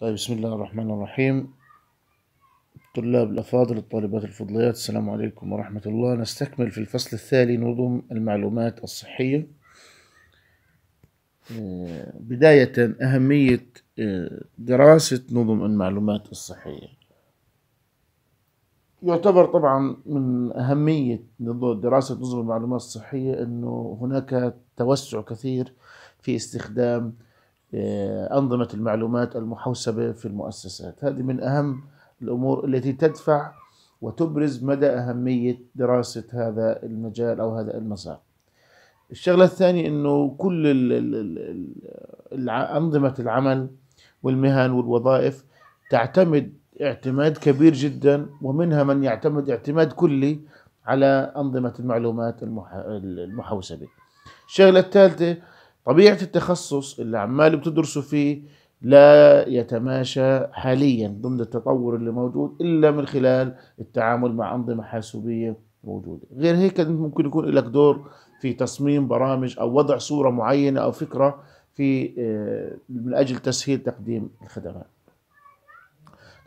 طيب بسم الله الرحمن الرحيم طلاب الأفاضل الطالبات الفضليات السلام عليكم ورحمة الله نستكمل في الفصل الثاني نظم المعلومات الصحية آه، بداية أهمية آه، دراسة نظم المعلومات الصحية يعتبر طبعا من أهمية دراسة نظم المعلومات الصحية أنه هناك توسع كثير في استخدام آه، أنظمة المعلومات المحوسبة في المؤسسات هذه من أهم الأمور التي تدفع وتبرز مدى أهمية دراسة هذا المجال أو هذا المسار الشغلة الثانية أنه كل أنظمة العمل والمهن والوظائف تعتمد اعتماد كبير جدا ومنها من يعتمد اعتماد كلي على أنظمة المعلومات المحوسبة الشغلة الثالثة طبيعة التخصص اللي عمال بتدرسوا فيه لا يتماشى حاليا ضمن التطور اللي موجود إلا من خلال التعامل مع أنظمة حاسوبية موجودة غير هيك ممكن يكون لك دور في تصميم برامج أو وضع صورة معينة أو فكرة في آه، من أجل تسهيل تقديم الخدمات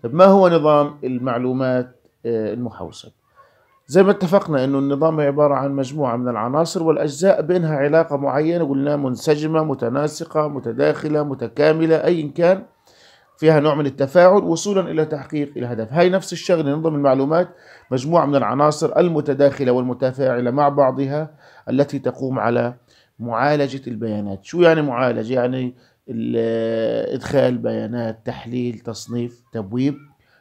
طيب ما هو نظام المعلومات آه، المحوسب زي ما اتفقنا انه النظام عبارة عن مجموعة من العناصر والاجزاء بينها علاقة معينة قلنا منسجمة متناسقة متداخلة متكاملة ايا كان فيها نوع من التفاعل وصولا الى تحقيق الهدف هاي نفس الشغله نظم المعلومات مجموعه من العناصر المتداخله والمتفاعله مع بعضها التي تقوم على معالجه البيانات شو يعني معالجه يعني ادخال بيانات تحليل تصنيف تبويب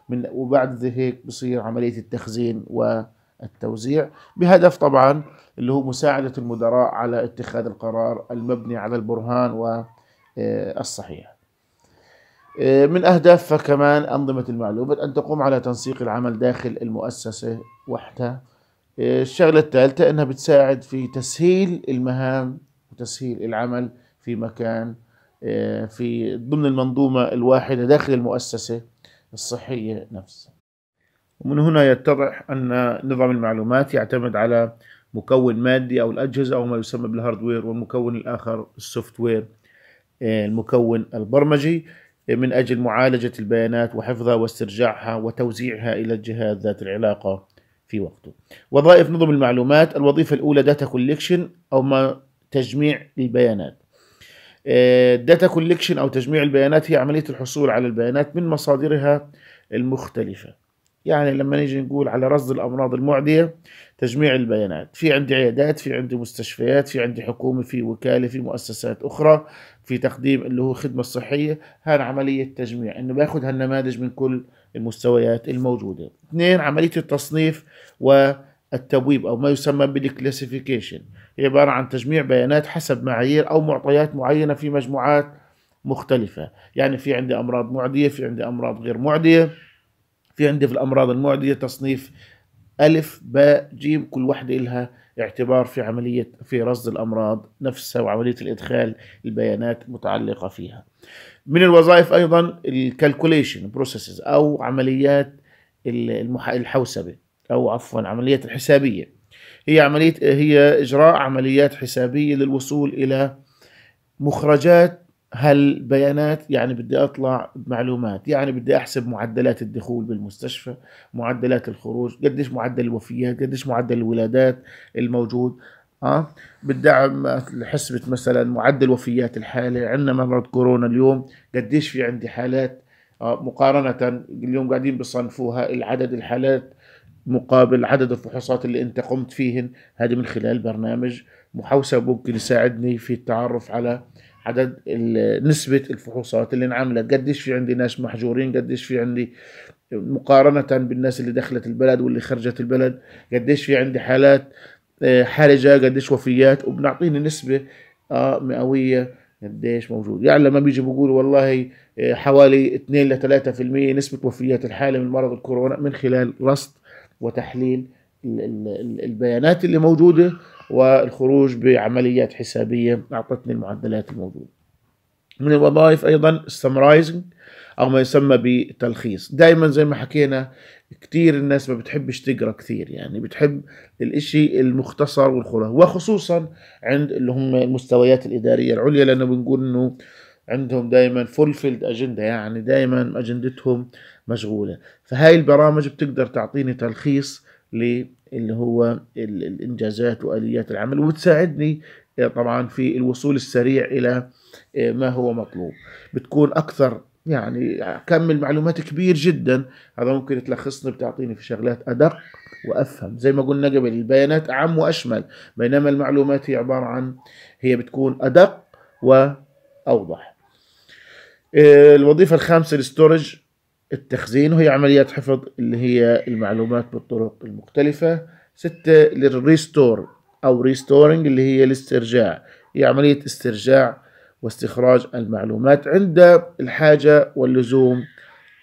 من وبعد هيك بصير عمليه التخزين و التوزيع بهدف طبعا اللي هو مساعدة المدراء على اتخاذ القرار المبني على البرهان والصحيح آه، آه، من أهدافها كمان أنظمة المعلومات أن تقوم على تنسيق العمل داخل المؤسسة وحدها آه، الشغلة الثالثة أنها بتساعد في تسهيل المهام وتسهيل العمل في مكان في ضمن المنظومة الواحدة داخل المؤسسة الصحية نفسها ومن هنا يتضح أن نظام المعلومات يعتمد على مكون مادي أو الأجهزة أو ما يسمى بالهاردوير والمكون الآخر السوفت وير آه، المكون البرمجي آه، من أجل معالجة البيانات وحفظها واسترجاعها وتوزيعها إلى الجهات ذات العلاقة في وقته وظائف نظم المعلومات الوظيفة الأولى داتا كوليكشن أو ما تجميع البيانات داتا آه، كوليكشن أو تجميع البيانات هي عملية الحصول على البيانات من مصادرها المختلفة يعني لما نيجي نقول على رصد الامراض المعديه تجميع البيانات في عندي عيادات في عندي مستشفيات في عندي حكومه في وكاله في مؤسسات اخرى في تقديم اللي هو الخدمه الصحيه هذا عمليه تجميع انه باخذ هالنماذج من كل المستويات الموجوده اثنين عمليه التصنيف والتبويب او ما يسمى بالكلاسيفيكيشن هي عباره عن تجميع بيانات حسب معايير او معطيات معينه في مجموعات مختلفه يعني في عندي امراض معديه في عندي امراض غير معديه في عندي في الأمراض المعدية تصنيف ألف باء جيم كل واحدة لها اعتبار في عملية في رصد الأمراض نفسها وعملية الإدخال البيانات متعلقة فيها من الوظائف أيضا الكالكوليشن بروسيسز أو عمليات الحوسبة أو عفوا عمليات الحسابية هي عملية هي إجراء عمليات حسابية للوصول إلى مخرجات هالبيانات يعني بدي اطلع بمعلومات يعني بدي احسب معدلات الدخول بالمستشفى معدلات الخروج قديش معدل الوفيات قديش معدل الولادات الموجود اه بدي حسبة مثلا معدل وفيات الحالة عندنا مرض كورونا اليوم قديش في عندي حالات آه مقارنة اليوم قاعدين بصنفوها العدد الحالات مقابل عدد الفحوصات اللي انت قمت فيهن هذه من خلال برنامج محوسب ممكن يساعدني في التعرف على عدد نسبة الفحوصات اللي انعملت قديش في عندي ناس محجورين قديش في عندي مقارنة بالناس اللي دخلت البلد واللي خرجت البلد قديش في عندي حالات آه، حرجة قديش وفيات وبنعطيني نسبة آه، مئوية قديش موجود يعني لما بيجي بقول والله آه، حوالي 2 ل 3% نسبة وفيات الحالة من مرض الكورونا من خلال رصد وتحليل البيانات اللي موجوده والخروج بعمليات حسابيه اعطتني المعدلات الموجوده. من الوظائف ايضا السمرايزنج او ما يسمى بتلخيص، دائما زي ما حكينا كثير الناس ما بتحبش تقرا كثير يعني بتحب الاشي المختصر والخلاصه وخصوصا عند اللي هم المستويات الاداريه العليا لانه بنقول انه عندهم دائما فولفيلد اجنده يعني دائما اجندتهم مشغوله فهاي البرامج بتقدر تعطيني تلخيص للي هو الانجازات واليات العمل وتساعدني آه، طبعا في الوصول السريع الى آه، ما هو مطلوب بتكون اكثر يعني كم المعلومات كبير جدا هذا ممكن تلخصني بتعطيني في شغلات ادق وافهم زي ما قلنا قبل البيانات اعم واشمل بينما المعلومات هي عباره عن هي بتكون ادق واوضح آه، الوظيفه الخامسه الاستورج التخزين وهي عمليات حفظ اللي هي المعلومات بالطرق المختلفة ستة للريستور أو ريستورنج اللي هي الاسترجاع هي عملية استرجاع واستخراج المعلومات عند الحاجة واللزوم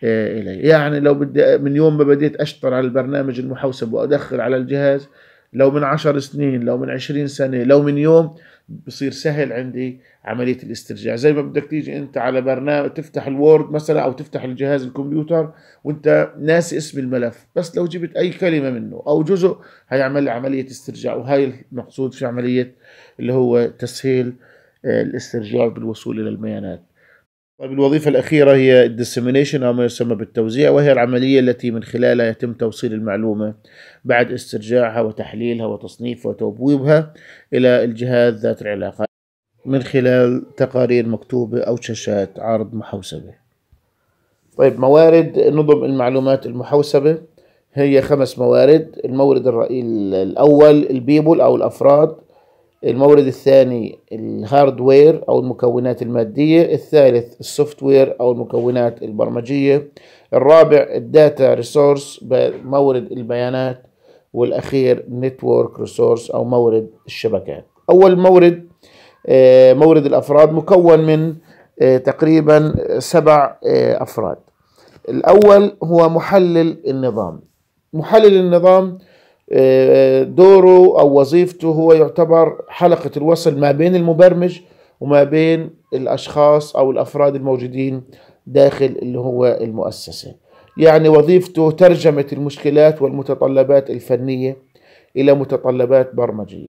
آه، إليه يعني لو بدي من يوم ما بديت أشتغل على البرنامج المحوسب وأدخل على الجهاز لو من عشر سنين لو من عشرين سنة لو من يوم بصير سهل عندي عمليه الاسترجاع زي ما بدك تيجي انت على برنامج تفتح الوورد مثلا او تفتح الجهاز الكمبيوتر وانت ناسي اسم الملف بس لو جبت اي كلمه منه او جزء هيعمل عمليه استرجاع وهي المقصود في عمليه اللي هو تسهيل آه، الاسترجاع بالوصول الى البيانات طيب الوظيفة الأخيرة هي الديسيمينيشن أو ما يسمى بالتوزيع وهي العملية التي من خلالها يتم توصيل المعلومة بعد استرجاعها وتحليلها وتصنيفها وتبويبها إلى الجهات ذات العلاقة من خلال تقارير مكتوبة أو شاشات عرض محوسبة طيب موارد نظم المعلومات المحوسبة هي خمس موارد المورد الأول البيبل أو الأفراد المورد الثاني الهاردوير أو المكونات المادية الثالث السوفت وير أو المكونات البرمجية الرابع الداتا ريسورس مورد البيانات والأخير نتورك ريسورس أو مورد الشبكات أول مورد آه، مورد الأفراد مكون من آه، تقريبا سبع آه، أفراد الأول هو محلل النظام محلل النظام دوره أو وظيفته هو يعتبر حلقة الوصل ما بين المبرمج وما بين الأشخاص أو الأفراد الموجودين داخل اللي هو المؤسسة يعني وظيفته ترجمة المشكلات والمتطلبات الفنية إلى متطلبات برمجية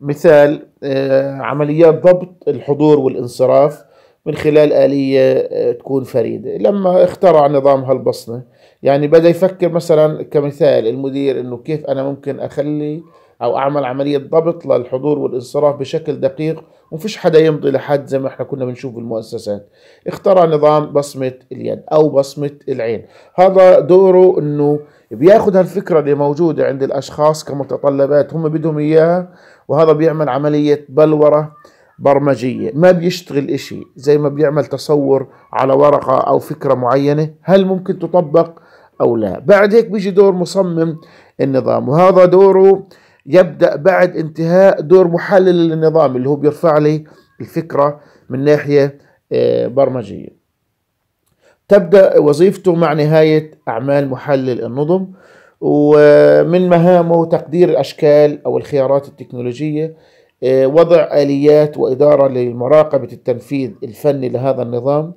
مثال آه، عمليات ضبط الحضور والانصراف من خلال آلية آه، تكون فريدة لما اخترع نظام هالبصمة يعني بدأ يفكر مثلا كمثال المدير انه كيف انا ممكن اخلي او اعمل عملية ضبط للحضور والانصراف بشكل دقيق ومفيش حدا يمضي لحد زي ما احنا كنا بنشوف بالمؤسسات اخترع نظام بصمة اليد او بصمة العين هذا دوره انه بياخذ هالفكرة اللي موجودة عند الاشخاص كمتطلبات هم بدهم اياها وهذا بيعمل عملية بلورة برمجية ما بيشتغل إشي زي ما بيعمل تصور على ورقة أو فكرة معينة هل ممكن تطبق أو لا بعد هيك بيجي دور مصمم النظام وهذا دوره يبدأ بعد انتهاء دور محلل للنظام اللي هو بيرفع لي الفكرة من ناحية آه، برمجية تبدأ وظيفته مع نهاية أعمال محلل النظم ومن مهامه تقدير الأشكال أو الخيارات التكنولوجية آه، وضع آليات وإدارة لمراقبة التنفيذ الفني لهذا النظام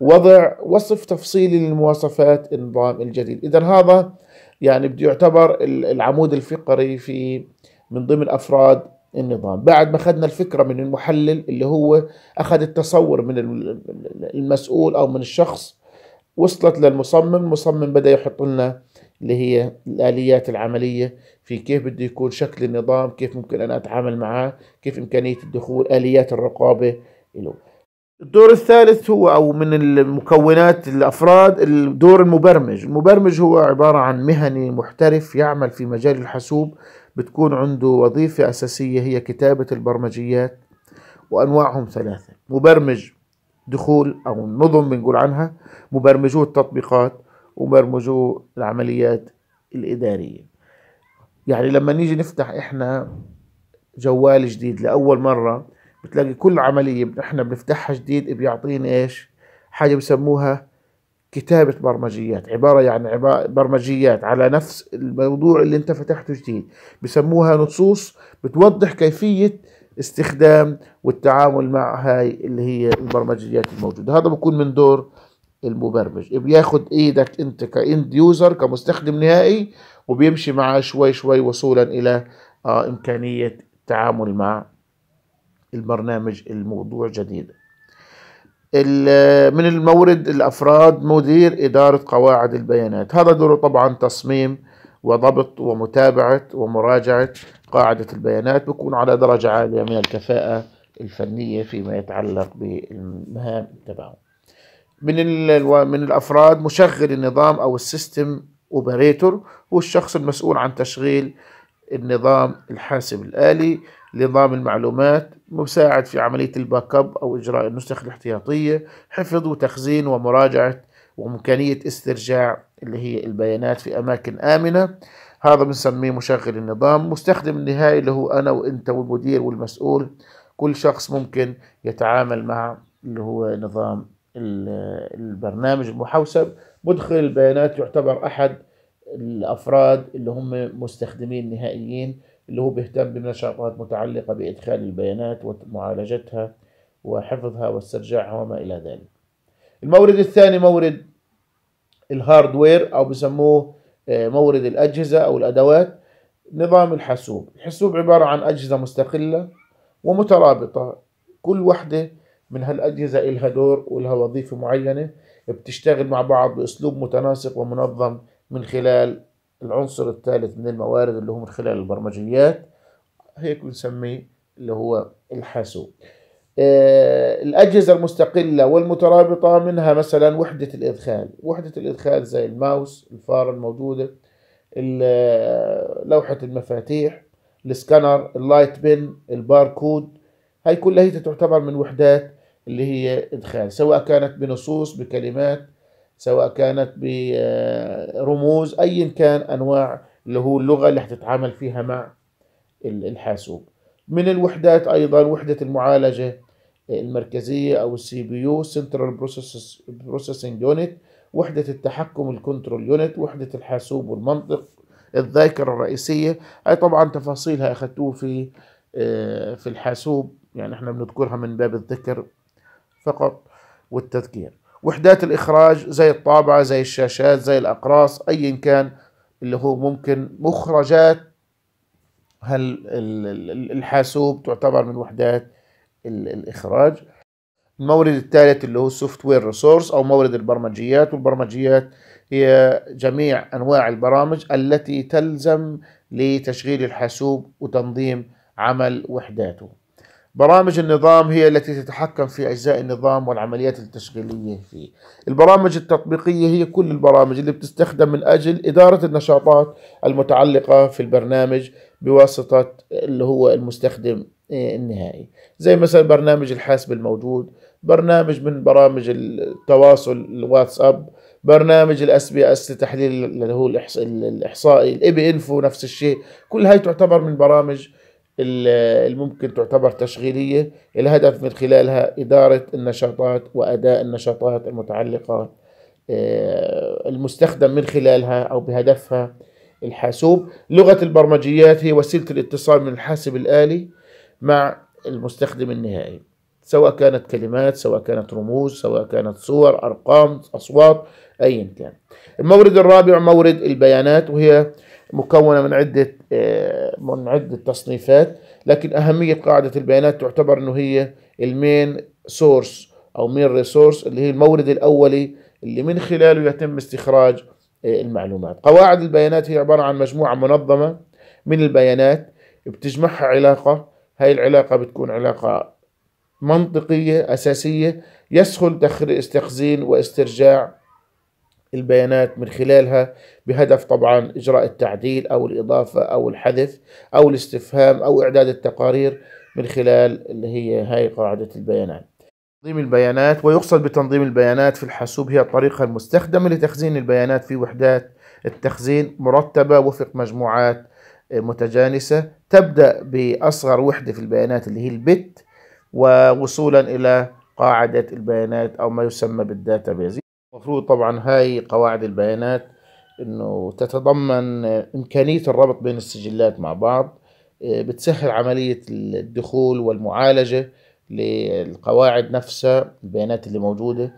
وضع وصف تفصيلي للمواصفات النظام الجديد إذا هذا يعني بده يعتبر العمود الفقري في من ضمن أفراد النظام بعد ما أخذنا الفكرة من المحلل اللي هو أخذ التصور من المسؤول أو من الشخص وصلت للمصمم المصمم بدأ يحط لنا اللي هي الآليات العملية في كيف بده يكون شكل النظام كيف ممكن أنا أتعامل معاه كيف إمكانية الدخول آليات الرقابة له الدور الثالث هو أو من المكونات الأفراد الدور المبرمج المبرمج هو عبارة عن مهني محترف يعمل في مجال الحاسوب بتكون عنده وظيفة أساسية هي كتابة البرمجيات وأنواعهم ثلاثة مبرمج دخول أو نظم بنقول عنها مبرمجو التطبيقات وبرمجوا العمليات الإدارية يعني لما نيجي نفتح إحنا جوال جديد لأول مرة بتلاقي كل عملية إحنا بنفتحها جديد بيعطينا إيش حاجة بسموها كتابة برمجيات عبارة يعني عبارة برمجيات على نفس الموضوع اللي انت فتحته جديد بسموها نصوص بتوضح كيفية استخدام والتعامل مع هاي اللي هي البرمجيات الموجودة هذا بكون من دور المبرمج بياخد ايدك انت كاند يوزر كمستخدم نهائي وبيمشي معاه شوي شوي وصولا الى آه امكانيه التعامل مع البرنامج الموضوع جديد من المورد الافراد مدير اداره قواعد البيانات هذا دوره طبعا تصميم وضبط ومتابعه ومراجعه قاعده البيانات بيكون على درجه عاليه من الكفاءه الفنيه فيما يتعلق بالمهام تبعهم من من الافراد مشغل النظام او السيستم اوبريتور هو الشخص المسؤول عن تشغيل النظام الحاسب الالي نظام المعلومات مساعد في عمليه الباك اب او اجراء النسخ الاحتياطيه حفظ وتخزين ومراجعه وامكانيه استرجاع اللي هي البيانات في اماكن امنه هذا بنسميه مشغل النظام مستخدم النهائي اللي هو انا وانت والمدير والمسؤول كل شخص ممكن يتعامل مع اللي هو نظام البرنامج المحوسب مدخل البيانات يعتبر أحد الأفراد اللي هم مستخدمين نهائيين اللي هو بيهتم بنشاطات متعلقة بإدخال البيانات ومعالجتها وحفظها واسترجاعها وما إلى ذلك المورد الثاني مورد الهاردوير أو بسموه آه، مورد الأجهزة أو الأدوات نظام الحاسوب الحاسوب عبارة عن أجهزة مستقلة ومترابطة كل وحدة من هالأجهزة إلها دور وإلها وظيفة معينة بتشتغل مع بعض بأسلوب متناسق ومنظم من خلال العنصر الثالث من الموارد اللي هو من خلال البرمجيات هيك بنسميه اللي هو الحاسوب آه الأجهزة المستقلة والمترابطة منها مثلا وحدة الإدخال وحدة الإدخال زي الماوس الفار الموجودة آه، لوحة المفاتيح السكانر اللايت بن الباركود هاي كلها هي تعتبر من وحدات اللي هي إدخال سواء كانت بنصوص بكلمات سواء كانت برموز آه، أي كان أنواع اللي هو اللغة اللي هتتعامل فيها مع الحاسوب من الوحدات أيضا وحدة المعالجة المركزية أو السي بي يو سنترال بروسيسنج يونت وحدة التحكم الكنترول يونت وحدة الحاسوب والمنطق الذاكرة الرئيسية هاي طبعا تفاصيلها أخذتوه في آه، في الحاسوب يعني احنا بنذكرها من باب الذكر فقط والتذكير وحدات الإخراج زي الطابعة زي الشاشات زي الأقراص أيا كان اللي هو ممكن مخرجات هل الحاسوب تعتبر من وحدات الإخراج المورد الثالث اللي هو السوفت وير ريسورس أو مورد البرمجيات والبرمجيات هي جميع أنواع البرامج التي تلزم لتشغيل الحاسوب وتنظيم عمل وحداته برامج النظام هي التي تتحكم في أجزاء النظام والعمليات التشغيلية فيه البرامج التطبيقية هي كل البرامج اللي بتستخدم من أجل إدارة النشاطات المتعلقة في البرنامج بواسطة اللي هو المستخدم آه، النهائي زي مثلا برنامج الحاسب الموجود برنامج من برامج التواصل الواتساب برنامج الاس بي اس لتحليل اللي هو الاحصائي الاي بي انفو نفس الشيء كل هاي تعتبر من برامج الممكن تعتبر تشغيلية الهدف من خلالها إدارة النشاطات وأداء النشاطات المتعلقة آه، المستخدم من خلالها أو بهدفها الحاسوب لغة البرمجيات هي وسيلة الاتصال من الحاسب الآلي مع المستخدم النهائي سواء كانت كلمات سواء كانت رموز سواء كانت صور أرقام أصوات أيا كان المورد الرابع مورد البيانات وهي مكونة من عدة آه، من عدة تصنيفات لكن أهمية قاعدة البيانات تعتبر أنه هي المين سورس أو مين ريسورس اللي هي المورد الأولي اللي من خلاله يتم استخراج آه، المعلومات قواعد البيانات هي عبارة عن مجموعة منظمة من البيانات بتجمعها علاقة هاي العلاقة بتكون علاقة منطقية أساسية يسهل تخزين واسترجاع البيانات من خلالها بهدف طبعا إجراء التعديل أو الإضافة أو الحذف أو الاستفهام أو إعداد التقارير من خلال اللي هي هاي قاعدة البيانات تنظيم البيانات ويقصد بتنظيم البيانات في الحاسوب هي الطريقة المستخدمة لتخزين البيانات في وحدات التخزين مرتبة وفق مجموعات متجانسة تبدأ بأصغر وحدة في البيانات اللي هي البت ووصولا إلى قاعدة البيانات أو ما يسمى بالداتابيز المفروض طبعا هاي قواعد البيانات انه تتضمن امكانيه الربط بين السجلات مع بعض آه، بتسهل عمليه الدخول والمعالجه للقواعد نفسها البيانات اللي موجوده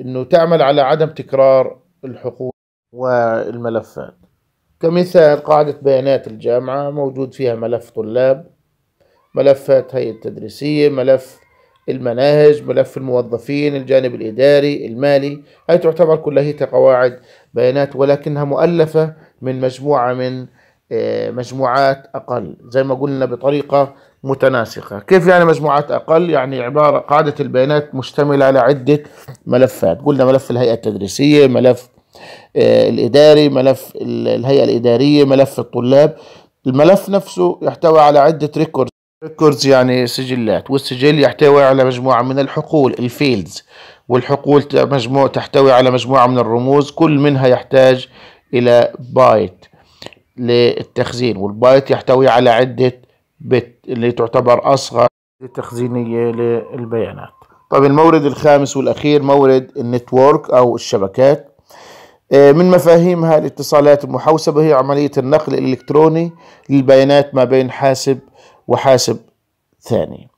انه تعمل على عدم تكرار الحقوق والملفات كمثال قاعدة بيانات الجامعة موجود فيها ملف طلاب ملفات هي التدريسية ملف المناهج ملف الموظفين الجانب الإداري المالي هي تعتبر كلها كقواعد بيانات ولكنها مؤلفة من مجموعة من آه، مجموعات أقل زي ما قلنا بطريقة متناسقة كيف يعني مجموعات أقل يعني عبارة قاعدة البيانات مشتملة على عدة ملفات قلنا ملف الهيئة التدريسية ملف آه، الإداري ملف الهيئة الإدارية ملف الطلاب الملف نفسه يحتوي على عدة ريكورد ريكوردز يعني سجلات والسجل يحتوي على مجموعة من الحقول الفيلدز والحقول مجموع تحتوي على مجموعة من الرموز كل منها يحتاج إلى بايت للتخزين والبايت يحتوي على عدة بت اللي تعتبر أصغر تخزينية للبيانات طيب المورد الخامس والأخير مورد النتورك أو الشبكات آه، من مفاهيمها الاتصالات المحوسبة هي عملية النقل الإلكتروني للبيانات ما بين حاسب وحاسب ثاني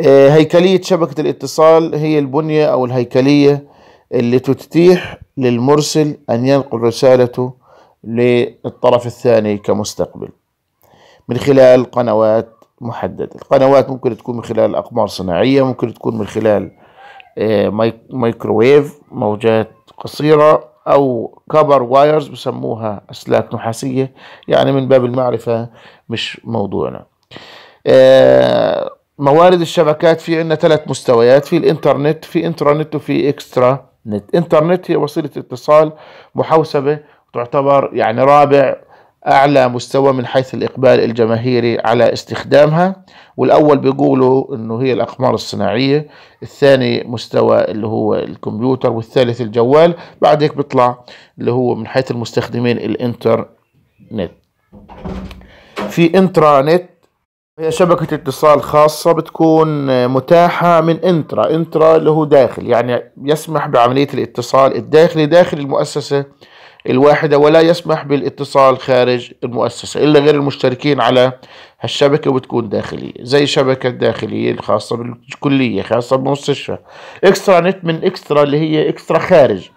آه، هيكلية شبكة الاتصال هي البنية أو الهيكلية اللي تتيح للمرسل أن ينقل رسالته للطرف الثاني كمستقبل من خلال قنوات محددة القنوات ممكن تكون من خلال أقمار صناعية ممكن تكون من خلال آه، مايكروويف موجات قصيرة أو كبر وايرز بسموها أسلاك نحاسية يعني من باب المعرفة مش موضوعنا آه، موارد الشبكات في عندنا ثلاث مستويات في الانترنت في انترنت وفي اكسترا نت انترنت هي وسيلة اتصال محوسبة تعتبر يعني رابع أعلى مستوى من حيث الإقبال الجماهيري على استخدامها والأول بيقولوا أنه هي الأقمار الصناعية الثاني مستوى اللي هو الكمبيوتر والثالث الجوال بعد هيك بيطلع اللي هو من حيث المستخدمين الانترنت في انترانت هي شبكة اتصال خاصة بتكون متاحة من انترا انترا اللي هو داخل يعني يسمح بعملية الاتصال الداخلي داخل المؤسسة الواحدة ولا يسمح بالاتصال خارج المؤسسة إلا غير المشتركين على هالشبكة وبتكون داخلية زي شبكة الداخلية الخاصة بالكلية خاصة بالمستشفى إكسترا نت من إكسترا اللي هي إكسترا خارج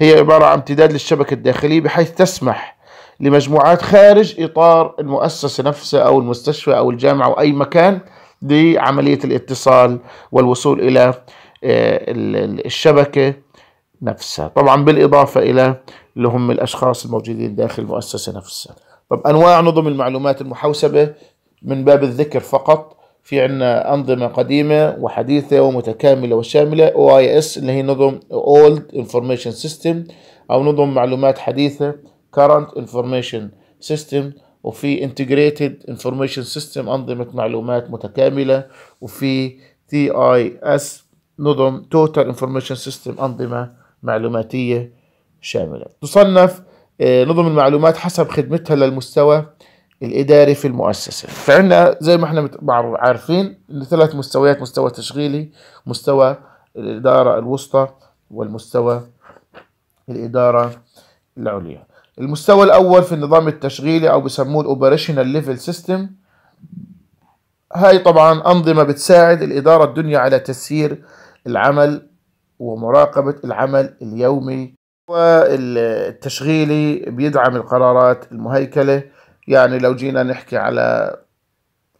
هي عبارة عن امتداد للشبكة الداخلية بحيث تسمح لمجموعات خارج إطار المؤسسة نفسها أو المستشفى أو الجامعة أو أي مكان لعملية الاتصال والوصول إلى آه، الشبكة نفسها طبعا بالإضافة إلى اللي هم الأشخاص الموجودين داخل المؤسسة نفسها طب أنواع نظم المعلومات المحوسبة من باب الذكر فقط في عنا أنظمة قديمة وحديثة ومتكاملة وشاملة OIS اللي هي نظم Old Information System أو نظم معلومات حديثة كارنت انفورميشن سيستم وفي انتجريتد انفورميشن سيستم انظمه معلومات متكامله وفي تي اي اس نظم توتال انفورميشن سيستم انظمه معلوماتيه شامله تصنف آه، نظم المعلومات حسب خدمتها للمستوى الاداري في المؤسسه فعندنا زي ما احنا عارفين ثلاث مستويات مستوى تشغيلي مستوى الاداره الوسطى والمستوى الاداره العليا المستوى الأول في النظام التشغيلي أو بسموه الأوبريشنال ليفل سيستم هاي طبعا أنظمة بتساعد الإدارة الدنيا على تسيير العمل ومراقبة العمل اليومي والتشغيلي بيدعم القرارات المهيكلة يعني لو جينا نحكي على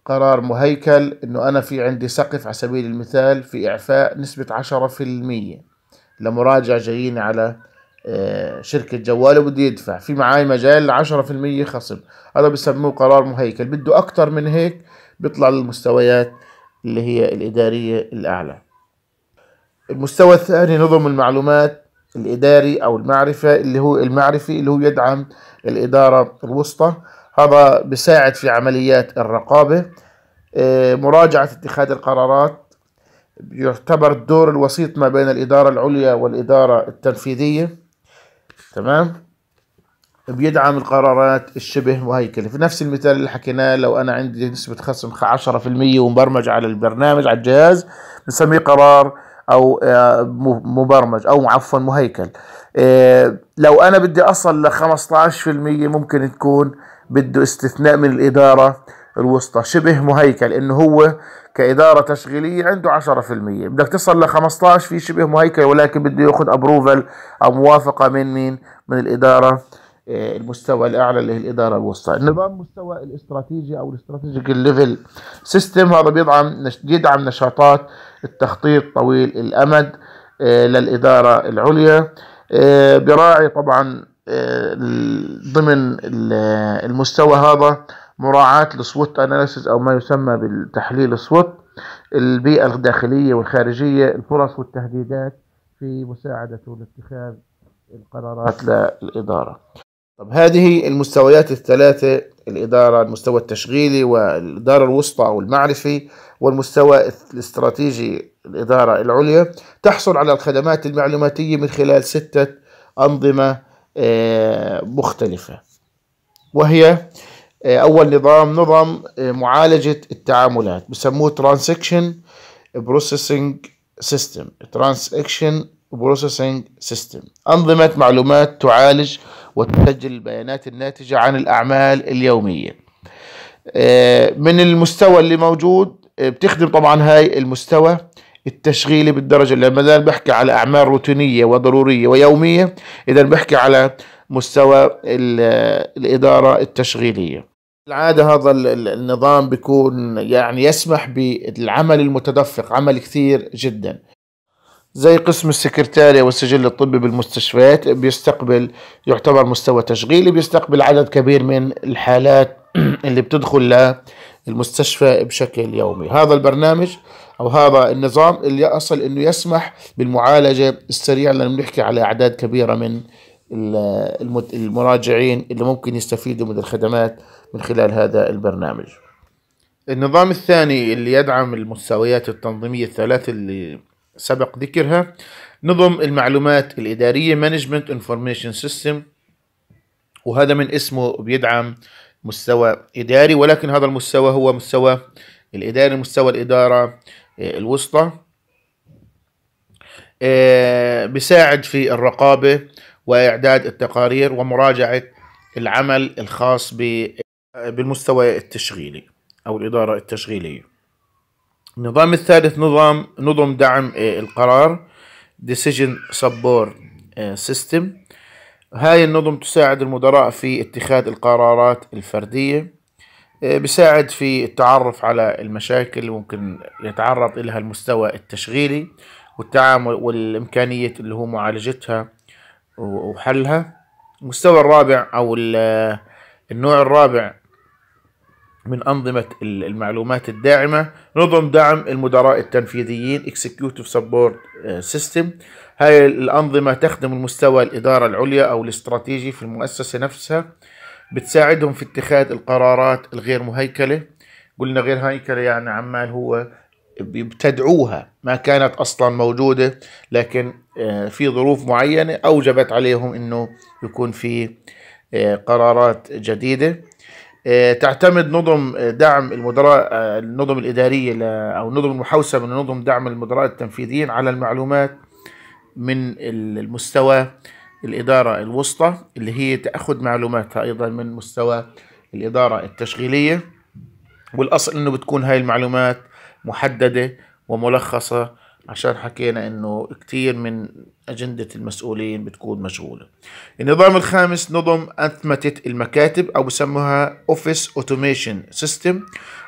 قرار مهيكل انه انا في عندي سقف على سبيل المثال في اعفاء نسبة 10% لمراجع جايين على آه، شركة جواله بده يدفع في معاي مجال 10% خصم هذا بسموه قرار مهيكل بده أكثر من هيك بيطلع للمستويات اللي هي الإدارية الأعلى المستوى الثاني نظم المعلومات الإداري أو المعرفة اللي هو المعرفي اللي هو يدعم الإدارة الوسطى هذا بساعد في عمليات الرقابة آه، مراجعة اتخاذ القرارات يعتبر دور الوسيط ما بين الإدارة العليا والإدارة التنفيذية تمام بيدعم القرارات الشبه مهيكلة في نفس المثال اللي حكيناه لو أنا عندي نسبة خصم 10% ومبرمج على البرنامج على الجهاز بنسميه قرار أو آه، مبرمج أو عفوا مهيكل آه، لو أنا بدي أصل ل 15% ممكن تكون بده استثناء من الإدارة الوسطى شبه مهيكل انه هو كاداره تشغيليه عنده 10% بدك تصل ل 15 في شبه مهيكل ولكن بده ياخذ ابروفل او موافقه من مين من الاداره آه، المستوى الاعلى اللي هي الاداره الوسطى النظام مستوى الاستراتيجي او الاستراتيجيك ليفل سيستم هذا بيدعم يدعم نشاطات التخطيط طويل الامد آه، للاداره العليا آه، براعي طبعا ضمن المستوى هذا مراعاة لصوت أناليسيز أو ما يسمى بالتحليل الصوت البيئة الداخلية والخارجية الفرص والتهديدات في مساعدته لاتخاذ القرارات للإدارة طب هذه المستويات الثلاثة الإدارة المستوى التشغيلي والإدارة الوسطى أو المعرفي والمستوى الاستراتيجي الإدارة العليا تحصل على الخدمات المعلوماتية من خلال ستة أنظمة آه، مختلفة وهي آه، اول نظام نظام آه، معالجه التعاملات بسموه ترانسكشن بروسيسنج سيستم ترانسكشن بروسيسنج سيستم انظمه معلومات تعالج وتسجل البيانات الناتجه عن الاعمال اليوميه آه، من المستوى اللي موجود بتخدم طبعا هاي المستوى التشغيلي بالدرجه اللي ما بحكي على اعمال روتينيه وضروريه ويوميه اذا بحكي على مستوى الاداره التشغيليه العادة هذا النظام بيكون يعني يسمح بالعمل المتدفق عمل كثير جدا زي قسم السكرتارية والسجل الطبي بالمستشفيات بيستقبل يعتبر مستوى تشغيلي بيستقبل عدد كبير من الحالات اللي بتدخل للمستشفى بشكل يومي هذا البرنامج أو هذا النظام اللي أصل أنه يسمح بالمعالجة السريعة لأنه بنحكي على أعداد كبيرة من المراجعين اللي ممكن يستفيدوا من الخدمات من خلال هذا البرنامج النظام الثاني اللي يدعم المستويات التنظيمية الثلاث اللي سبق ذكرها نظم المعلومات الإدارية Management Information System وهذا من اسمه بيدعم مستوى إداري ولكن هذا المستوى هو مستوى الإداري مستوى الإدارة آه، الوسطى آه، بيساعد في الرقابة واعداد التقارير ومراجعه العمل الخاص بالمستوى التشغيلي او الاداره التشغيليه. النظام الثالث نظام نظم دعم آه، القرار Decision Support آه، System هاي النظم تساعد المدراء في اتخاذ القرارات الفردية آه، بساعد في التعرف على المشاكل اللي ممكن يتعرض لها المستوى التشغيلي والتعامل والإمكانية اللي هو معالجتها وحلها المستوى الرابع او النوع الرابع من أنظمة المعلومات الداعمة نظم دعم المدراء التنفيذيين Executive Support آه، System هاي الأنظمة تخدم المستوى الإدارة العليا أو الاستراتيجي في المؤسسة نفسها بتساعدهم في اتخاذ القرارات الغير مهيكلة قلنا غير هيكلة يعني عمال هو ابتدعوها ما كانت اصلا موجوده لكن آه، في ظروف معينه اوجبت عليهم انه يكون في آه، قرارات جديده آه، تعتمد نظم دعم المدراء النظم الاداريه او النظم المحوسه من نظم دعم المدراء التنفيذيين على المعلومات من المستوى الاداره الوسطى اللي هي تاخذ معلوماتها ايضا من مستوى الاداره التشغيليه والاصل انه بتكون هاي المعلومات محدده وملخصه عشان حكينا انه كثير من اجنده المسؤولين بتكون مشغوله. النظام الخامس نظم انظمه المكاتب او بسموها اوفيس اوتوميشن سيستم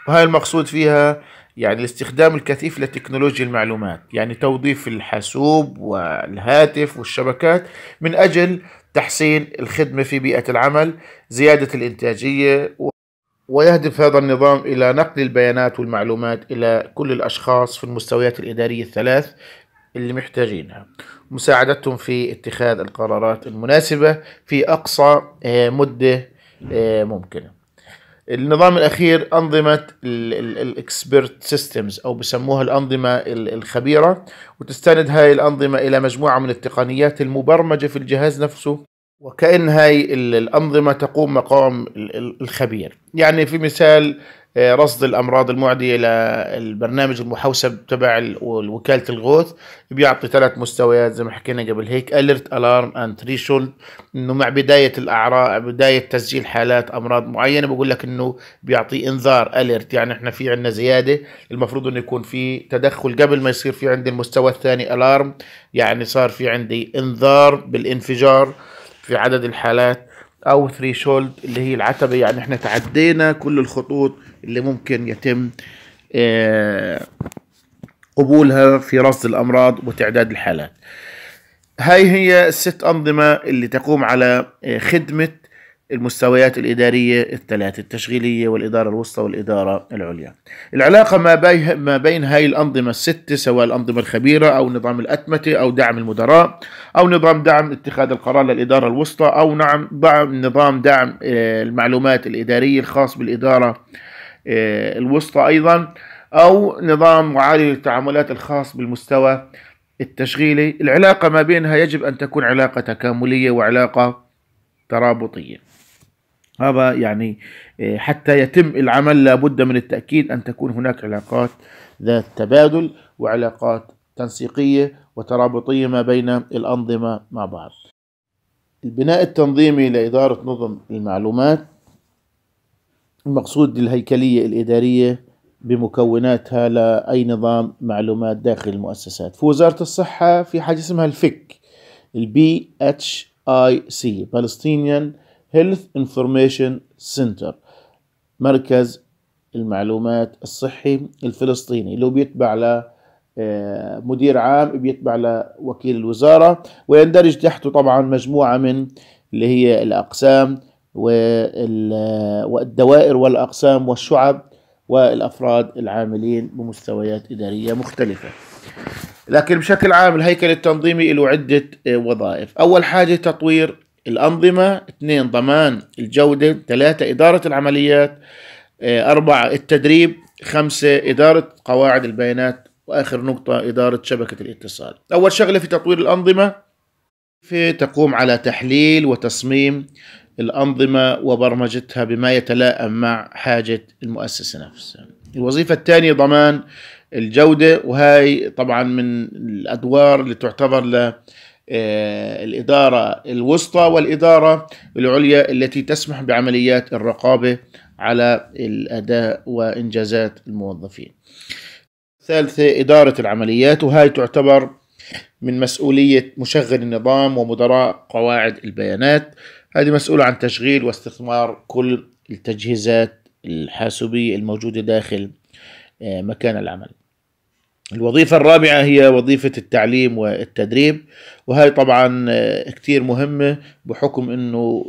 وهي المقصود فيها يعني الاستخدام الكثيف لتكنولوجيا المعلومات يعني توظيف الحاسوب والهاتف والشبكات من أجل تحسين الخدمة في بيئة العمل زيادة الإنتاجية و ويهدف هذا النظام إلى نقل البيانات والمعلومات إلى كل الأشخاص في المستويات الإدارية الثلاث اللي محتاجينها مساعدتهم في اتخاذ القرارات المناسبة في أقصى آه، مدة آه، ممكنة النظام الأخير أنظمة الإكسبرت سيستمز أو بسموها الأنظمة الخبيرة وتستند هاي الأنظمة إلى مجموعة من التقنيات المبرمجة في الجهاز نفسه وكأن هاي الأنظمة تقوم مقام الخبير يعني في مثال آه، رصد الأمراض المعدية للبرنامج المحوسب تبع وكالة الغوث بيعطي ثلاث مستويات زي ما حكينا قبل هيك alert ألارم أند threshold إنه مع بداية الأعراض بداية تسجيل حالات أمراض معينة بقول لك إنه بيعطي إنذار alert يعني إحنا في عندنا زيادة المفروض إنه يكون في تدخل قبل ما يصير في عندي المستوى الثاني ألارم يعني صار في عندي إنذار بالانفجار في عدد الحالات او ثري شولد اللي هي العتبه يعني احنا تعدينا كل الخطوط اللي ممكن يتم آه، قبولها في رصد الامراض وتعداد الحالات هاي هي الست انظمه اللي تقوم على آه، خدمه المستويات الإدارية الثلاث التشغيلية والإدارة الوسطى والإدارة العليا العلاقة ما, ما بين هاي الأنظمة الستة سواء الأنظمة الخبيرة أو نظام الأتمتة أو دعم المدراء أو نظام دعم اتخاذ القرار للإدارة الوسطى أو نعم دعم نظام دعم آه، المعلومات الإدارية الخاص بالإدارة آه، الوسطى أيضا أو نظام معالي التعاملات الخاص بالمستوى التشغيلي العلاقة ما بينها يجب أن تكون علاقة تكاملية وعلاقة ترابطية هذا يعني آه، حتى يتم العمل لابد من التأكيد أن تكون هناك علاقات ذات تبادل وعلاقات تنسيقية وترابطية ما بين الأنظمة مع بعض البناء التنظيمي لإدارة نظم المعلومات المقصود الهيكلية الإدارية بمكوناتها لأي نظام معلومات داخل المؤسسات في وزارة الصحة في حاجة اسمها الفك البي اتش اي سي Palestinian Health Information Center مركز المعلومات الصحي الفلسطيني اللي بيتبع ل آه، مدير عام بيتبع لوكيل الوزارة ويندرج تحته طبعا مجموعة من اللي هي الأقسام والدوائر والأقسام والشعب والأفراد العاملين بمستويات إدارية مختلفة لكن بشكل عام الهيكل التنظيمي له عدة آه، وظائف أول حاجة تطوير الأنظمة اثنين ضمان الجودة ثلاثة إدارة العمليات آه، أربعة التدريب خمسة إدارة قواعد البيانات وآخر نقطة إدارة شبكة الاتصال أول شغلة في تطوير الأنظمة في تقوم على تحليل وتصميم الأنظمة وبرمجتها بما يتلائم مع حاجة المؤسسة نفسها الوظيفة الثانية ضمان الجودة وهي طبعا من الأدوار اللي تعتبر آه، الإدارة الوسطى والإدارة العليا التي تسمح بعمليات الرقابة على الأداء وإنجازات الموظفين ثالثة إدارة العمليات وهي تعتبر من مسؤولية مشغل النظام ومدراء قواعد البيانات هذه مسؤولة عن تشغيل واستثمار كل التجهيزات الحاسوبية الموجودة داخل آه، مكان العمل الوظيفة الرابعة هي وظيفة التعليم والتدريب وهي طبعا كتير مهمة بحكم انه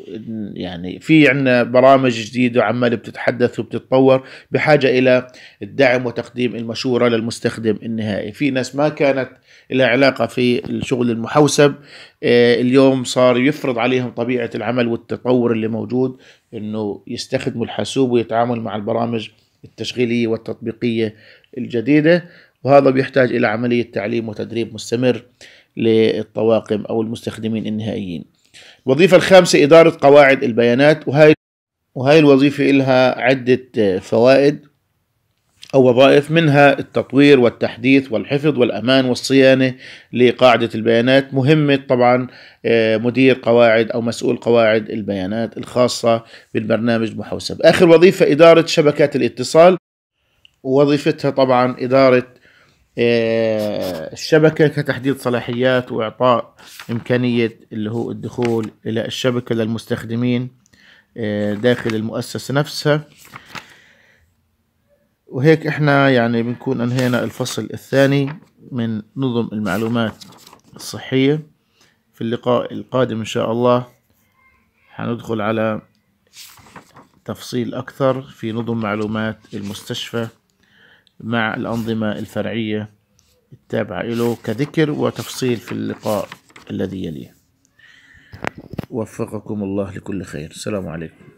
يعني في عندنا برامج جديدة عمالة بتتحدث وبتتطور بحاجة الى الدعم وتقديم المشورة للمستخدم النهائي في ناس ما كانت لها علاقة في الشغل المحوسب آه، اليوم صار يفرض عليهم طبيعة العمل والتطور اللي موجود انه يستخدموا الحاسوب ويتعامل مع البرامج التشغيلية والتطبيقية الجديدة وهذا بيحتاج إلى عملية تعليم وتدريب مستمر للطواقم أو المستخدمين النهائيين الوظيفة الخامسة إدارة قواعد البيانات وهي وهي الوظيفة لها عدة آه، فوائد أو وظائف منها التطوير والتحديث والحفظ والأمان والصيانة لقاعدة البيانات مهمة طبعا آه، مدير قواعد أو مسؤول قواعد البيانات الخاصة بالبرنامج محوسب آخر وظيفة إدارة شبكات الاتصال وظيفتها طبعا إدارة آه، الشبكه كتحديد صلاحيات واعطاء امكانيه اللي هو الدخول الى الشبكه للمستخدمين آه، داخل المؤسسه نفسها وهيك احنا يعني بنكون انهينا الفصل الثاني من نظم المعلومات الصحيه في اللقاء القادم ان شاء الله هندخل على تفصيل اكثر في نظم معلومات المستشفى مع الأنظمة الفرعية التابعة له كذكر وتفصيل في اللقاء الذي يليه وفقكم الله لكل خير السلام عليكم